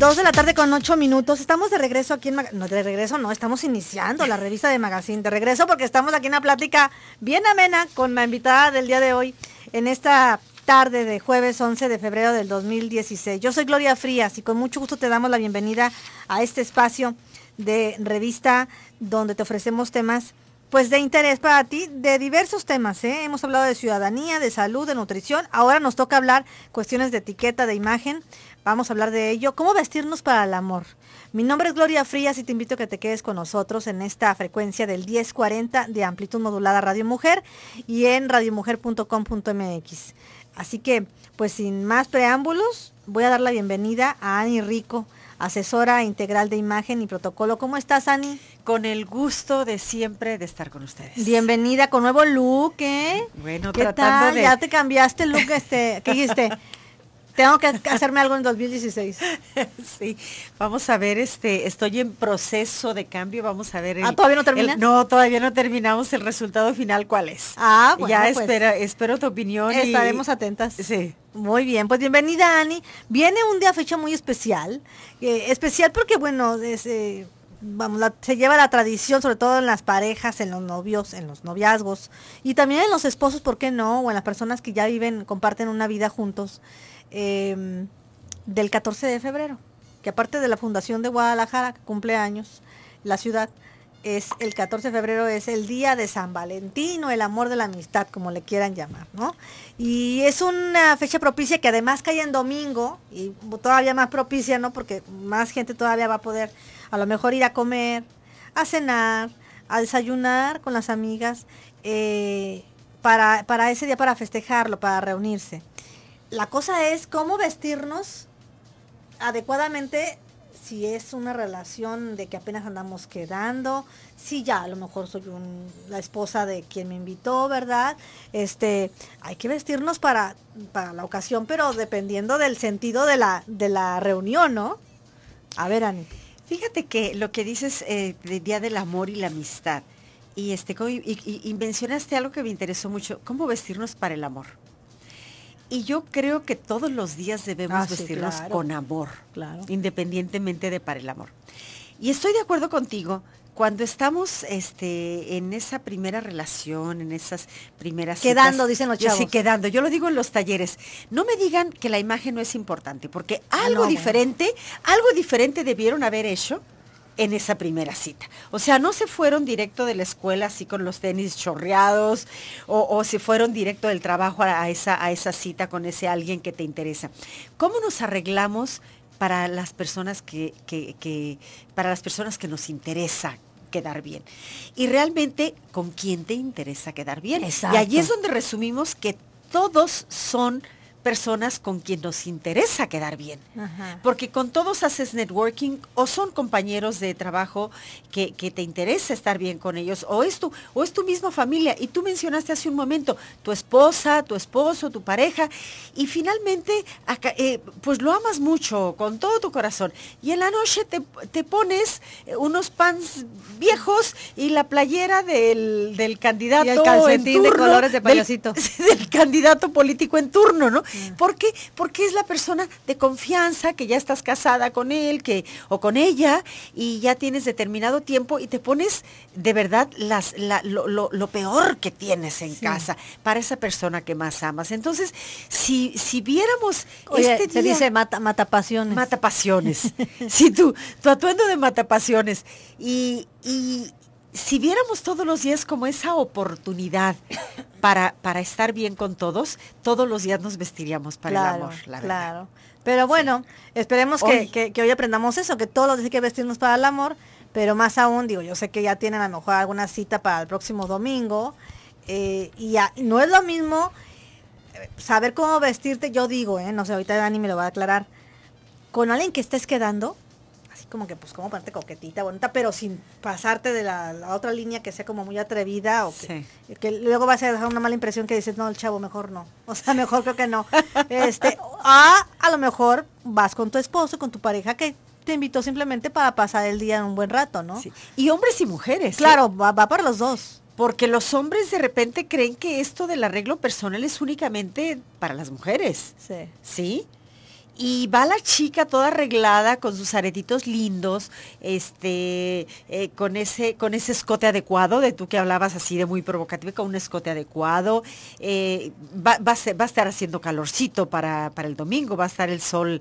Dos de la tarde con ocho minutos. Estamos de regreso aquí en No, de regreso no, estamos iniciando la revista de Magazine. De regreso porque estamos aquí en una plática bien amena con la invitada del día de hoy en esta tarde de jueves 11 de febrero del 2016. Yo soy Gloria Frías y con mucho gusto te damos la bienvenida a este espacio de revista donde te ofrecemos temas pues de interés para ti de diversos temas. ¿eh? Hemos hablado de ciudadanía, de salud, de nutrición. Ahora nos toca hablar cuestiones de etiqueta, de imagen. Vamos a hablar de ello. ¿Cómo vestirnos para el amor? Mi nombre es Gloria Frías y te invito a que te quedes con nosotros en esta frecuencia del 1040 de amplitud modulada Radio Mujer y en radiomujer.com.mx. Así que, pues sin más preámbulos, voy a dar la bienvenida a Ani Rico, asesora integral de imagen y protocolo. ¿Cómo estás, Ani? Con el gusto de siempre de estar con ustedes. Bienvenida con nuevo look, ¿eh? Bueno, ¿Qué tal? Ya te cambiaste el look, este, ¿qué dijiste? Tengo que hacerme algo en 2016. Sí, vamos a ver, este, estoy en proceso de cambio, vamos a ver. ah, todavía no termina. no, todavía no terminamos el resultado final, ¿cuál es? Ah, bueno. Ya pues. espera, espero tu opinión. Estaremos atentas. Sí. Muy bien, pues bienvenida Ani. Viene un día fecha muy especial, eh, especial porque bueno, es, eh, vamos, se lleva la tradición, sobre todo en las parejas, en los novios, en los noviazgos y también en los esposos, ¿por qué no? O en las personas que ya viven, comparten una vida juntos, em, del 14 de febrero, que aparte de la Fundación de Guadalajara, que cumple años, la ciudad, es el 14 de febrero, es el día de San Valentín o el amor de la amistad, como le quieran llamar, ¿no? Y es una fecha propicia que además cae en domingo y todavía más propicia, ¿no? Porque más gente todavía va a poder a lo mejor ir a comer, a cenar, a desayunar con las amigas eh, para, ese día, para festejarlo, para reunirse. La cosa es cómo vestirnos adecuadamente si es una relación de que apenas andamos quedando, si ya a lo mejor soy la esposa de quien me invitó, ¿verdad? Este, hay que vestirnos para, para la ocasión, pero dependiendo del sentido de la, de la reunión, ¿no? A ver, Ani. Fíjate que lo que dices eh, del Día del Amor y la Amistad, y, este, y, mencionaste algo que me interesó mucho, ¿cómo vestirnos para el amor? Y yo creo que todos los días debemos ah, vestirnos con amor, claro. independientemente de para el amor. Y estoy de acuerdo contigo cuando estamos este, en esa primera relación, en esas primeras Quedando, dicen los chavos. Sí, quedando. Yo lo digo en los talleres. No me digan que la imagen no es importante, porque algo diferente, algo diferente debieron haber hecho en esa primera cita. O sea, no se fueron directo de la escuela así con los tenis chorreados o, se fueron directo del trabajo a, esa, a esa cita con ese alguien que te interesa. ¿Cómo nos arreglamos para las personas que, para las personas que nos interesa quedar bien. Y realmente, ¿con quién te interesa quedar bien? Y allí es donde resumimos que todos son personas con quien nos interesa quedar bien. Porque con todos haces networking o son compañeros de trabajo que, te interesa estar bien con ellos, o es, tu, o es tu misma familia. Y tú mencionaste hace un momento tu esposa, tu esposo, tu pareja, y finalmente eh, pues lo amas mucho, con todo tu corazón. Y en la noche te, pones eh, unos pants viejos y la playera del, candidato. el calcetín de colores de del candidato político en turno, ¿no? Mm. ¿Por qué? Porque es la persona de confianza que ya estás casada con él que, o con ella y ya tienes determinado tiempo y te pones de verdad las, lo, peor que tienes en casa para esa persona que más amas. Entonces, si, viéramos este se dice mata, pasiones si sí, tú, tu atuendo de matapasiones. Y, y si viéramos todos los días como esa oportunidad para, estar bien con todos, todos los días nos vestiríamos para el amor, Claro. Pero bueno, esperemos Que, hoy aprendamos eso, que todos los días hay que vestirnos para el amor, pero más aún, digo, yo sé que ya tienen a lo mejor alguna cita para el próximo domingo, eh, y ya, no es lo mismo eh, saber cómo vestirte, yo digo, eh, no sé, ahorita Dani me lo va a aclarar, con alguien que estés quedando, como que, pues, como parte coquetita, bonita, pero sin pasarte de la, otra línea que sea como muy atrevida o que, luego vas a dejar una mala impresión que dices, no, el chavo, mejor no. O sea, mejor creo que no. este, a, a lo mejor vas con tu esposo, con tu pareja que te invitó simplemente para pasar el día en un buen rato, ¿no? Y hombres y mujeres. ¿eh? Claro, va, va para los dos. Porque los hombres de repente creen que esto del arreglo personal es únicamente para las mujeres. Sí. ¿Sí? y va la chica toda arreglada con sus aretitos lindos, este, eh, con, ese, con ese escote adecuado, de tú que hablabas así de muy provocativo, con un escote adecuado. Eh, va, a estar haciendo calorcito para, el domingo, va a estar el sol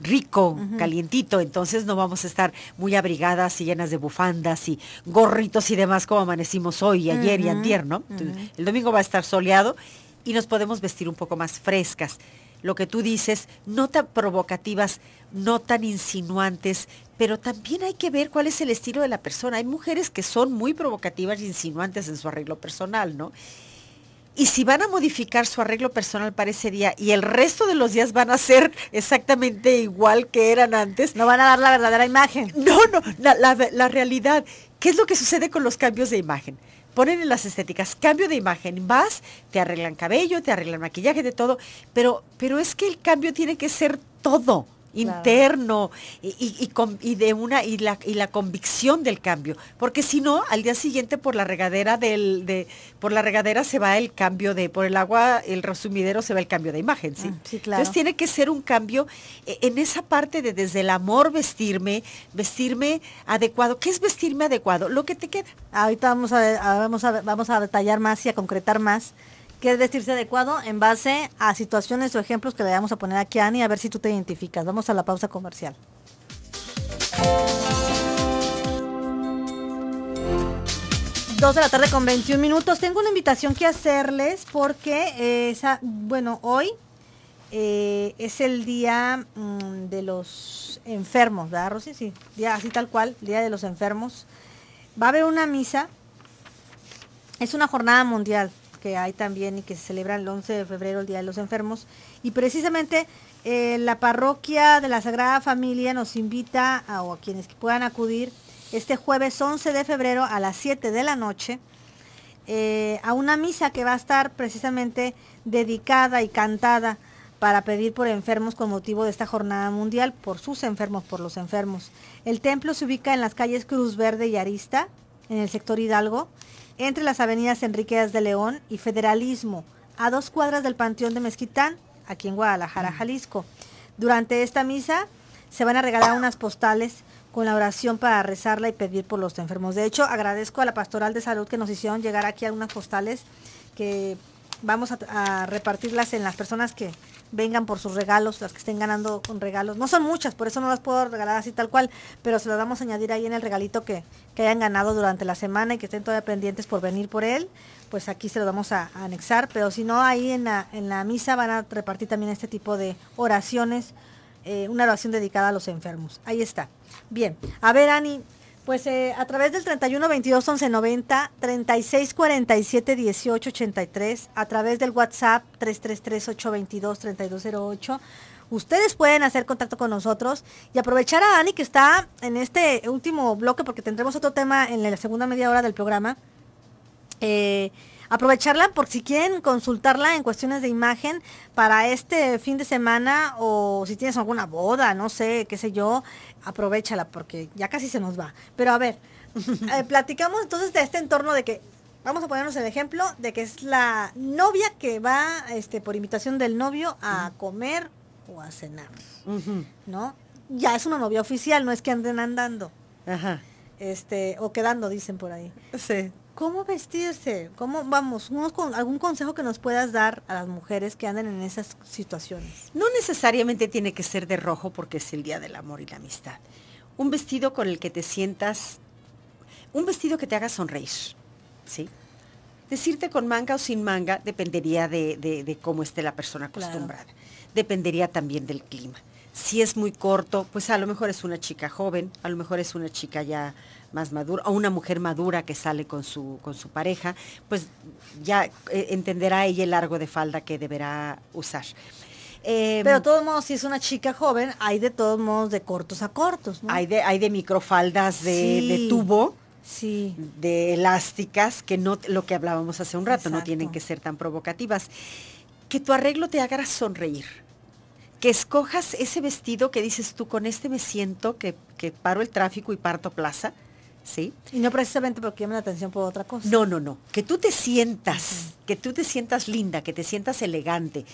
rico, calientito, entonces no vamos a estar muy abrigadas y llenas de bufandas y gorritos y demás como amanecimos hoy, ayer y antier, ¿no? El domingo va a estar soleado y nos podemos vestir un poco más frescas lo que tú dices, no tan provocativas, no tan insinuantes, pero también hay que ver cuál es el estilo de la persona. Hay mujeres que son muy provocativas e insinuantes en su arreglo personal, ¿no? Y si van a modificar su arreglo personal para ese día y el resto de los días van a ser exactamente igual que eran antes. No van a dar la verdadera imagen. No, no, la, la realidad. ¿Qué es lo que sucede con los cambios de imagen? ponen en las estéticas, cambio de imagen, vas, te arreglan cabello, te arreglan maquillaje, de todo, pero, pero es que el cambio tiene que ser todo interno y, de una y la, y la convicción del cambio porque si no al día siguiente por la regadera de por la regadera se va el cambio de por el agua el resumidero se va el cambio de imagen sí, ah, entonces tiene que ser un cambio e, en esa parte de desde el amor vestirme vestirme adecuado qué es vestirme adecuado lo que te queda ahorita vamos vamos a vamos a detallar más y a concretar más ¿Qué es vestirse adecuado en base a situaciones o ejemplos que le vamos a poner aquí a Ani, a ver si tú te identificas. Vamos a la pausa comercial. Dos de la tarde con 21 minutos. Tengo una invitación que hacerles porque, bueno, hoy eh, es el día mm, de los enfermos, ¿verdad, Rosy? Sí, día, así tal cual, día de los enfermos. Va a haber una misa. Es una jornada mundial que hay también y que se celebra el 11 de febrero, el Día de los Enfermos. Y precisamente eh, la parroquia de la Sagrada Familia nos invita a, o a quienes puedan acudir este jueves 11 de febrero a las 7 de la noche eh, a una misa que va a estar precisamente dedicada y cantada para pedir por enfermos con motivo de esta jornada mundial, por sus enfermos, por los enfermos. El templo se ubica en las calles Cruz Verde y Arista, en el sector Hidalgo, entre las avenidas Enriqueas de León y Federalismo, a dos cuadras del Panteón de Mezquitán, aquí en Guadalajara, mm. Jalisco. Durante esta misa se van a regalar unas postales con la oración para rezarla y pedir por los enfermos. De hecho, agradezco a la Pastoral de Salud que nos hicieron llegar aquí unas postales que vamos a repartirlas en las personas que, vengan por sus regalos, las que estén ganando con regalos. No son muchas, por eso no las puedo regalar así tal cual, pero se las vamos a añadir ahí en el regalito que, hayan ganado durante la semana y que estén todavía pendientes por venir por él. Pues aquí se lo vamos a, anexar, pero si no, ahí en la, en la misa van a repartir también este tipo de oraciones, eh, una oración dedicada a los enfermos. Ahí está. Bien, a ver, Ani, pues eh, a través del 31 22 11 90, 36 47 18 83, a través del WhatsApp 333 822 3208, ustedes pueden hacer contacto con nosotros y aprovechar a Dani que está en este último bloque porque tendremos otro tema en la segunda media hora del programa. Eh, aprovecharla por si quieren consultarla en cuestiones de imagen para este fin de semana o si tienes alguna boda, no sé, qué sé yo, aprovechala porque ya casi se nos va. Pero a ver, eh, platicamos entonces de este entorno de que vamos a ponernos el ejemplo de que es la novia que va este por invitación del novio a comer o a cenar. ¿No? Ya es una novia oficial, no es que anden andando. Ajá. Este, o quedando, dicen por ahí. Sí. ¿Cómo vestirse? ¿Cómo vamos? ¿Algún consejo que nos puedas dar a las mujeres que andan en esas situaciones? No necesariamente tiene que ser de rojo porque es el Día del Amor y la Amistad. Un vestido con el que te sientas, un vestido que te haga sonreír, ¿sí? Decirte con manga o sin manga dependería de, cómo esté la persona acostumbrada. Dependería también del clima si es muy corto, pues a lo mejor es una chica joven, a lo mejor es una chica ya más madura, o una mujer madura que sale con su, con su pareja, pues ya eh, entenderá ella el largo de falda que deberá usar. Em, Pero de todos modos, si es una chica joven, hay de todos modos de cortos a cortos. Hay, de, hay de microfaldas de, de tubo. Sí. de elásticas que no lo que hablábamos hace un rato no tienen que ser tan provocativas que tu arreglo te haga sonreír que escojas ese vestido que dices tú, con este me siento que, que paro el tráfico y parto plaza, ¿sí? Y no precisamente porque llame la atención por otra cosa. No, no, no. Que tú te sientas, que tú te sientas linda, que te sientas elegante.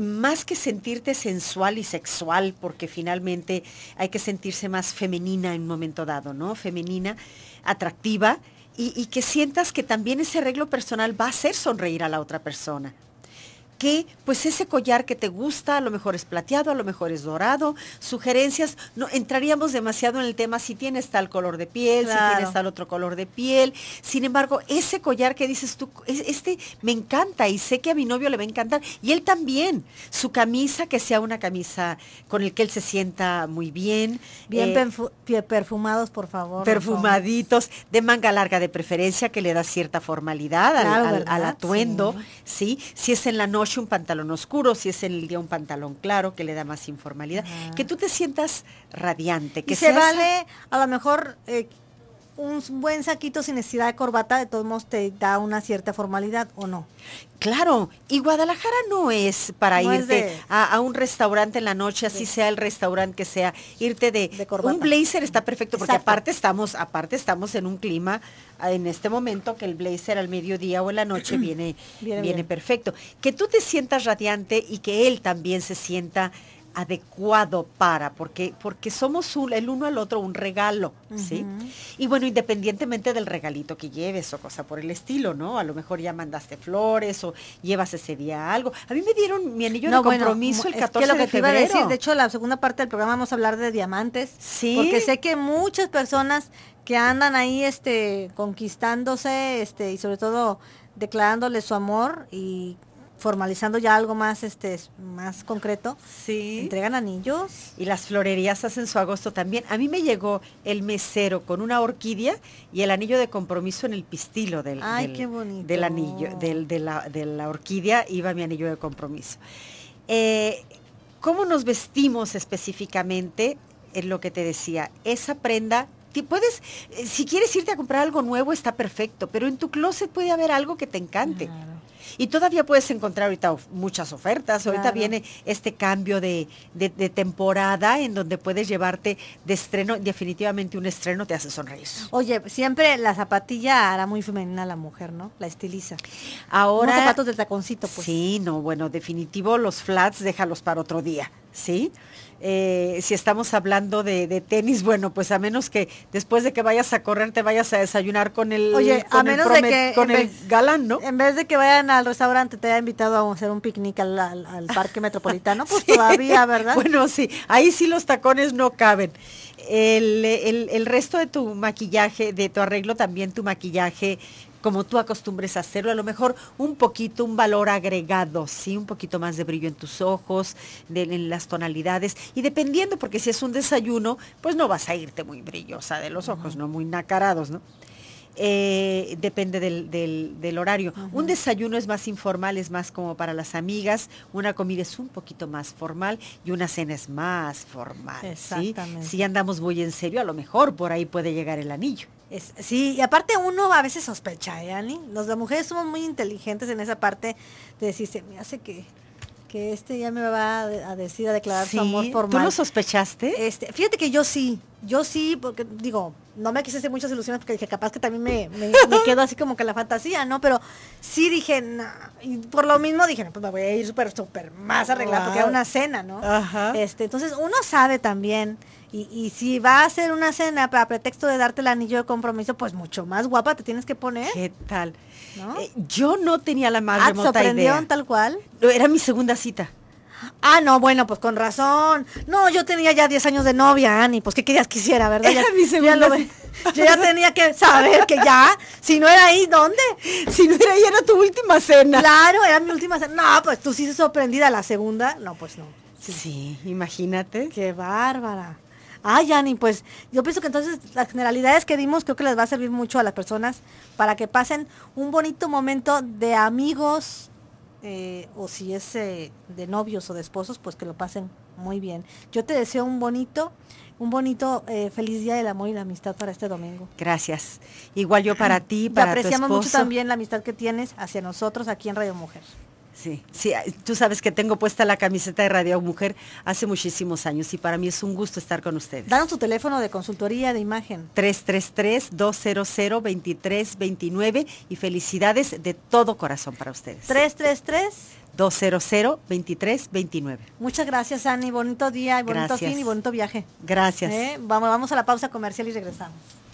Más que sentirte sensual y sexual, porque finalmente hay que sentirse más femenina en un momento dado, ¿no? Femenina, atractiva. Y, y que sientas que también ese arreglo personal va a hacer sonreír a la otra persona, que pues ese collar que te gusta, a lo mejor es plateado, a lo mejor es dorado, sugerencias, no entraríamos demasiado en el tema si tienes tal color de piel, si tienes tal otro color de piel. Sin embargo, ese collar que dices tú, este me encanta y sé que a mi novio le va a encantar y él también. Su camisa que sea una camisa con el que él se sienta muy bien, bien eh, perfumados, por favor. Perfumaditos, de manga larga de preferencia que le da cierta formalidad al, atuendo, Si es en la noche un pantalón oscuro, si es en el día un pantalón claro, que le da más informalidad. Que tú te sientas radiante. Que se vale, a lo mejor... Eh, un buen saquito sin necesidad de corbata, de todos modos te da una cierta formalidad, ¿o no? Claro, y Guadalajara no es para irte a, un restaurante en la noche, así sea el restaurante que sea, irte de, un blazer está perfecto porque aparte estamos aparte estamos en un clima ah, en este momento que el blazer al mediodía o en la noche viene, viene perfecto. Que tú te sientas radiante y que él también se sienta adecuado para, porque, porque somos un, el uno al otro un regalo, ¿sí? Y bueno, independientemente del regalito que lleves o cosa por el estilo, ¿no? A lo mejor ya mandaste flores o llevas ese día algo. A mí me dieron mi anillo de compromiso el 14 de febrero. de hecho, la segunda parte del programa vamos a hablar de diamantes. Sí. Porque sé que muchas personas que andan ahí este conquistándose este y sobre todo declarándole su amor y formalizando ya algo más este más concreto. Sí. Entregan anillos. Y las florerías hacen su agosto también. A mí me llegó el mesero con una orquídea y el anillo de compromiso en el pistilo del, del, anillo, de, la, orquídea iba mi anillo de compromiso. Eh, ¿Cómo nos vestimos específicamente? En lo que te decía, esa prenda puedes, eh, si quieres irte a comprar algo nuevo está perfecto, pero en tu closet puede haber algo que te encante. Y todavía puedes encontrar ahorita muchas ofertas. Ahorita viene este cambio de, temporada en donde puedes llevarte de estreno. Definitivamente un estreno te hace sonreír. Oye, siempre la zapatilla hará muy femenina la mujer, ¿no? La estiliza. Ahora. Unos zapatos de taconcito, pues. Sí, no, bueno, definitivo los flats déjalos para otro día. ¿sí? Eh, si estamos hablando de, tenis, bueno, pues a menos que después de que vayas a correr te vayas a desayunar con el, Oye, con el, galán, ¿no? En vez de que vayan al restaurante, te haya invitado a hacer un picnic al, parque metropolitano, pues todavía, ¿verdad? bueno, sí, ahí sí los tacones no caben. el, resto de tu maquillaje, de tu arreglo también, tu maquillaje, como tú acostumbres a hacerlo, a lo mejor un poquito, un valor agregado, ¿sí? Un poquito más de brillo en tus ojos, en las tonalidades, y dependiendo, porque si es un desayuno, pues no vas a irte muy brillosa de los ojos, no muy nacarados, ¿no? eh, depende del, horario. Un desayuno es más informal, es más como para las amigas, una comida es un poquito más formal y una cena es más formal. Si andamos muy en serio, a lo mejor por ahí puede llegar el anillo. sí, y aparte uno a veces sospecha, ¿eh, Ani? las mujeres somos muy inteligentes en esa parte de decirse, me hace que este ya me va a decir a declarar su amor formal. ¿Tú lo sospechaste? Este, fíjate que yo sí, yo sí, porque digo, no me quise hacer muchas ilusiones porque dije, capaz que también me, me, quedo así como que la fantasía, ¿no? Pero sí dije, y por lo mismo dije, pues me voy a ir súper, súper más arreglado, porque era una cena, ¿no? Ajá. Este, entonces uno sabe también. Y, y, si va a ser una cena para pretexto de darte el anillo de compromiso, pues mucho más guapa te tienes que poner. ¿Qué tal? ¿No? Eh, yo no tenía la más ah, remota tal cual? Era mi segunda cita. Ah, no, bueno, pues con razón. No, yo tenía ya 10 años de novia, Ani, pues qué querías quisiera ¿verdad? Era mi segunda. yo ya tenía que saber que ya, si no era ahí, ¿dónde? Si no era ahí, era tu última cena. Claro, era mi última cena. No, pues tú sí sorprendida la segunda. No, pues no. Sí, sí imagínate. Qué bárbara. Ay, Ani, pues yo pienso que entonces las generalidades que dimos creo que les va a servir mucho a las personas para que pasen un bonito momento de amigos, eh, o si es eh, de novios o de esposos, pues que lo pasen muy bien. Yo te deseo un bonito, un bonito eh, feliz día del amor y la amistad para este domingo. Gracias. Igual yo para ti, para Te apreciamos mucho también la amistad que tienes hacia nosotros aquí en Radio Mujer. Sí, sí, tú sabes que tengo puesta la camiseta de Radio Mujer hace muchísimos años y para mí es un gusto estar con ustedes. Danos tu teléfono de consultoría de imagen. 333-200-2329 y felicidades de todo corazón para ustedes. 333. 200-2329. Muchas gracias, Ani. Bonito día, y bonito fin y bonito viaje. Gracias. Eh, vamos a la pausa comercial y regresamos.